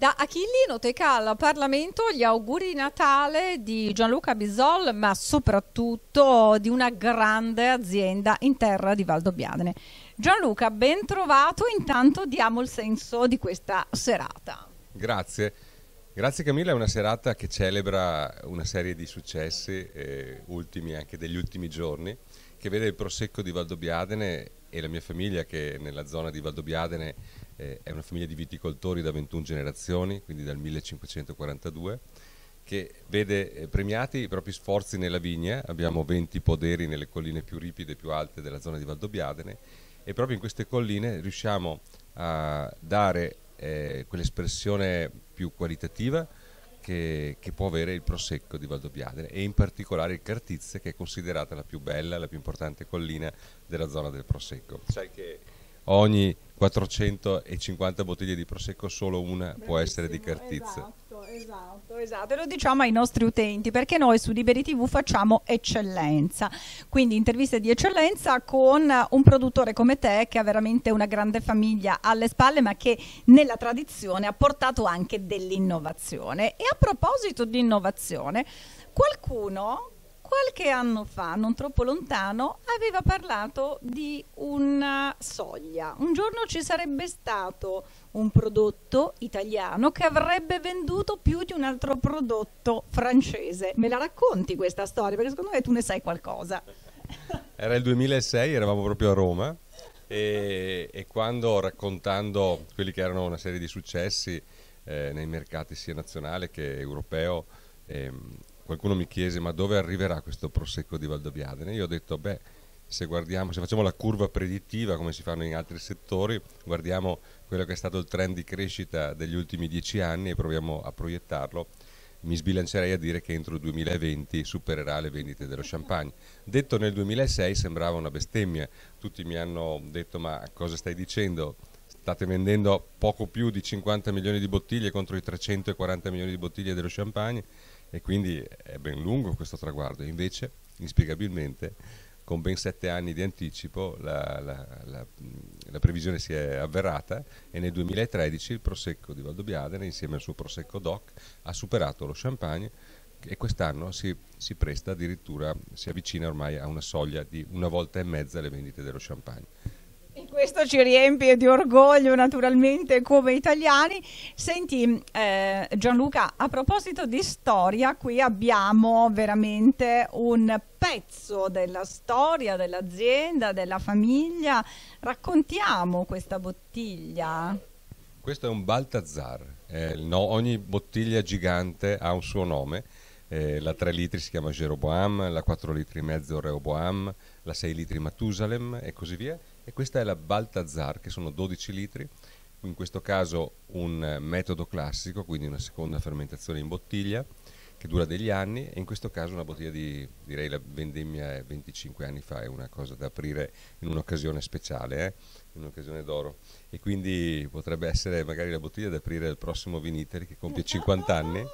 Da Achillino Tecala al Parlamento gli auguri di Natale di Gianluca Bisol, ma soprattutto di una grande azienda in terra di Valdobbiadene. Gianluca, ben trovato, intanto diamo il senso di questa serata. Grazie. Grazie Camilla, è una serata che celebra una serie di successi, eh, ultimi anche degli ultimi giorni, che vede il Prosecco di Valdobbiadene e la mia famiglia che nella zona di Valdobbiadene eh, è una famiglia di viticoltori da 21 generazioni, quindi dal 1542, che vede eh, premiati i propri sforzi nella vigna, abbiamo 20 poderi nelle colline più ripide e più alte della zona di Valdobbiadene e proprio in queste colline riusciamo a dare eh, quell'espressione più qualitativa che, che, può avere il Prosecco di Valdobbiadene e in particolare il Cartizze che è considerata la più bella, la più importante collina della zona del Prosecco. Sai che ogni 450 bottiglie di Prosecco solo una Bravissimo, può essere di Cartizze. Esatto esatto, lo diciamo ai nostri utenti perché noi su Liberi TV facciamo eccellenza, quindi interviste di eccellenza con un produttore come te che ha veramente una grande famiglia alle spalle ma che nella tradizione ha portato anche dell'innovazione. E a proposito di innovazione, qualcuno qualche anno fa, non troppo lontano, aveva parlato di una soglia. Un giorno ci sarebbe stato un prodotto italiano che avrebbe venduto più di un altro prodotto francese. Me la racconti questa storia? Perché secondo me tu ne sai qualcosa. Era il 2006, eravamo proprio a Roma e, e quando raccontando quelli che erano una serie di successi eh, nei mercati sia nazionale che europeo, ehm, qualcuno mi chiese ma dove arriverà questo prosecco di Valdobbiadene? Io ho detto beh se, guardiamo, se facciamo la curva predittiva come si fanno in altri settori, guardiamo quello che è stato il trend di crescita degli ultimi dieci anni e proviamo a proiettarlo, mi sbilancerei a dire che entro il 2020 supererà le vendite dello champagne. Detto nel 2006 sembrava una bestemmia, tutti mi hanno detto ma cosa stai dicendo? State vendendo poco più di 50 milioni di bottiglie contro i 340 milioni di bottiglie dello champagne e quindi è ben lungo questo traguardo. Invece, inspiegabilmente, con ben sette anni di anticipo la, la, la, la, previsione si è avverata e nel 2013 il Prosecco di Valdobbiadene insieme al suo Prosecco DOC ha superato lo Champagne e quest'anno si, si, presta addirittura, si avvicina ormai a una soglia di una volta e mezza le vendite dello Champagne. E questo ci riempie di orgoglio naturalmente come italiani. Senti eh, Gianluca, a proposito di storia, qui abbiamo veramente un pezzo della storia dell'azienda, della famiglia. Raccontiamo questa bottiglia. Questo è un Baltazar. Eh, no, ogni bottiglia gigante ha un suo nome eh, la 3 litri si chiama Jeroboam, la 4 litri e mezzo Reoboam, la 6 litri Matusalem e così via. E questa è la Baltazar, che sono 12 litri, in questo caso un metodo classico, quindi una seconda fermentazione in bottiglia, che dura degli anni e in questo caso una bottiglia di, direi la vendemmia 25 eh, anni fa, è una cosa da aprire in un'occasione speciale, eh? in un'occasione d'oro e quindi potrebbe essere magari la bottiglia da aprire al prossimo Viniteri che compie 50 anni.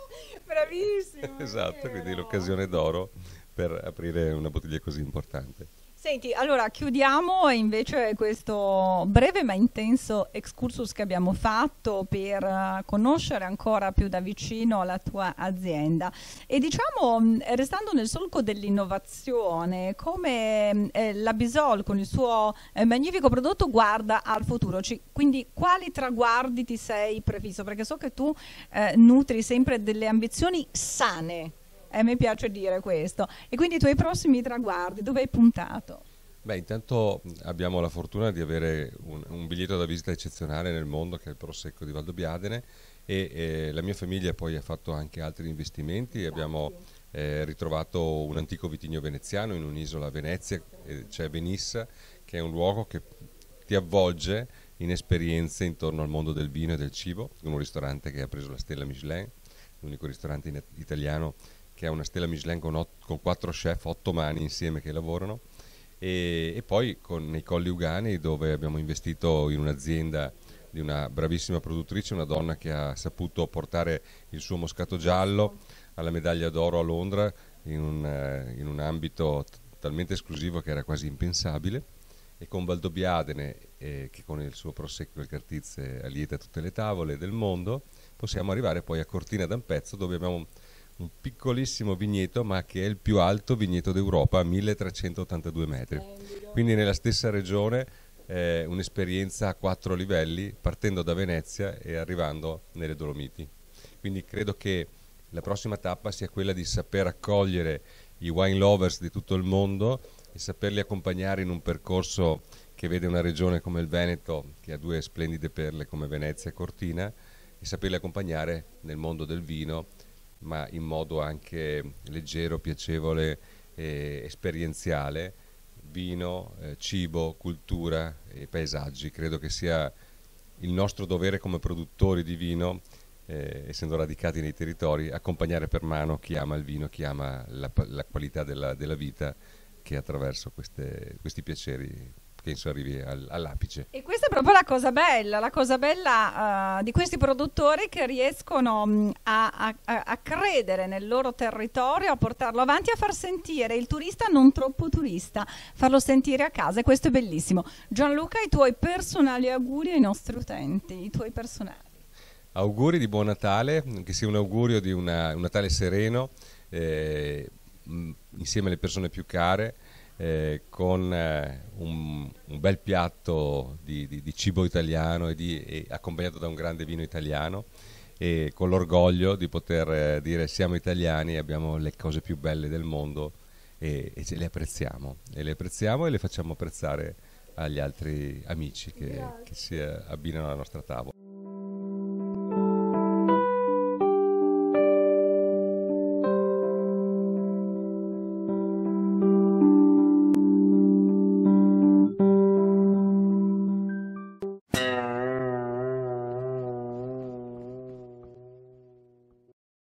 Bravissimo! esatto, quindi l'occasione d'oro per aprire una bottiglia così importante. Senti, allora chiudiamo invece questo breve ma intenso excursus che abbiamo fatto per eh, conoscere ancora più da vicino la tua azienda e diciamo mm, restando nel solco dell'innovazione, come mm, eh, la Bisol con il suo eh, magnifico prodotto guarda al futuro, Ci, quindi quali traguardi ti sei prefisso? Perché so che tu eh, nutri sempre delle ambizioni sane a me piace dire questo. E quindi i tuoi prossimi traguardi, dove hai puntato? Beh, intanto abbiamo la fortuna di avere un, un biglietto da visita eccezionale nel mondo che è il Prosecco di Valdobbiadene e eh, la mia famiglia poi ha fatto anche altri investimenti, esatto. abbiamo eh, ritrovato un antico vitigno veneziano in un'isola a Venezia, c'è cioè Venissa, che è un luogo che ti avvolge in esperienze intorno al mondo del vino e del cibo, un ristorante che ha preso la stella Michelin, l'unico ristorante italiano che è una stella Michelin con, ot- con quattro chef, otto mani insieme che lavorano, e, e poi con, nei Colli Ugani dove abbiamo investito in un'azienda di una bravissima produttrice, una donna che ha saputo portare il suo moscato giallo alla medaglia d'oro a Londra in un, eh, in un ambito t- talmente esclusivo che era quasi impensabile e con Valdobbiadene eh, che con il suo prosecco e il cartizze allieta tutte le tavole del mondo possiamo arrivare poi a Cortina d'Ampezzo dove abbiamo un piccolissimo vigneto ma che è il più alto vigneto d'Europa, 1382 metri. Quindi nella stessa regione eh, un'esperienza a quattro livelli partendo da Venezia e arrivando nelle Dolomiti. Quindi credo che la prossima tappa sia quella di saper accogliere i wine lovers di tutto il mondo e saperli accompagnare in un percorso che vede una regione come il Veneto, che ha due splendide perle come Venezia e Cortina, e saperli accompagnare nel mondo del vino ma in modo anche leggero, piacevole e esperienziale, vino, eh, cibo, cultura e paesaggi. Credo che sia il nostro dovere come produttori di vino, eh, essendo radicati nei territori, accompagnare per mano chi ama il vino, chi ama la, la qualità della, della, vita che attraverso queste, questi piaceri penso arrivi al, all'apice. E questa è proprio la cosa bella, la cosa bella uh, di questi produttori che riescono mm, a, a, a, credere nel loro territorio, a portarlo avanti, a far sentire il turista non troppo turista, farlo sentire a casa e questo è bellissimo. Gianluca, i tuoi personali auguri ai nostri utenti, i tuoi personali. Auguri di buon Natale, che sia un augurio di una, un Natale sereno, eh, insieme alle persone più care eh, con eh, un, un, bel piatto di, di, di cibo italiano e, di, e accompagnato da un grande vino italiano e con l'orgoglio di poter eh, dire siamo italiani, abbiamo le cose più belle del mondo e, e le apprezziamo e le apprezziamo e le facciamo apprezzare agli altri amici che, che si eh, abbinano alla nostra tavola.